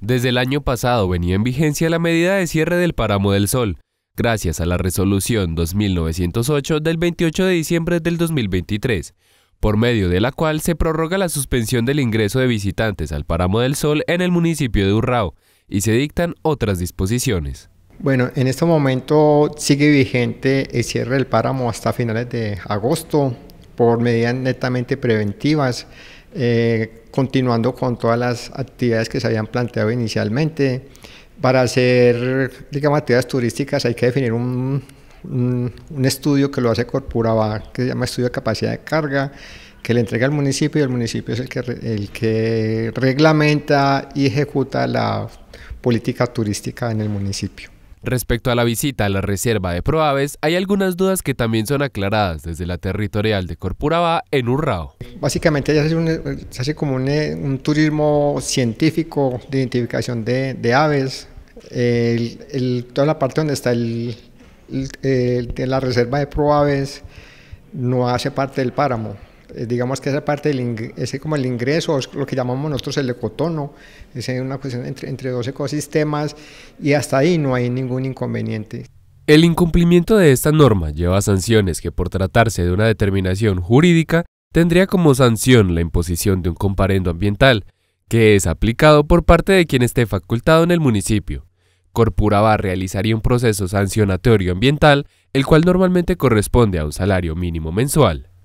Desde el año pasado venía en vigencia la medida de cierre del páramo del Sol, gracias a la resolución 2908 del 28 de diciembre del 2023, por medio de la cual se prorroga la suspensión del ingreso de visitantes al páramo del Sol en el municipio de Urrao y se dictan otras disposiciones. Bueno, en este momento sigue vigente el cierre del páramo hasta finales de agosto por medidas netamente preventivas eh, continuando con todas las actividades que se habían planteado inicialmente. Para hacer, digamos, actividades turísticas hay que definir un, estudio que lo hace Corpuraba, que se llama Estudio de Capacidad de Carga, que le entrega al municipio y el municipio es el que, el que reglamenta y ejecuta la política turística en el municipio. Respecto a la visita a la reserva de Proaves, hay algunas dudas que también son aclaradas desde la territorial de Corpurabá en Urrao. Básicamente ya se hace, un, como eh, un, turismo científico de identificación de, aves, toda la parte donde está el, la reserva de Proaves no hace parte del páramo. Eh, digamos que esa parte, del como el ingreso, es lo que llamamos nosotros el ecotono, es una cuestión entre, dos ecosistemas y hasta ahí no hay ningún inconveniente. El incumplimiento de esta norma lleva a sanciones que por tratarse de una determinación jurídica tendría como sanción la imposición de un comparendo ambiental, que es aplicado por parte de quien esté facultado en el municipio. Corpuraba realizaría un proceso sancionatorio ambiental, el cual normalmente corresponde a un salario mínimo mensual.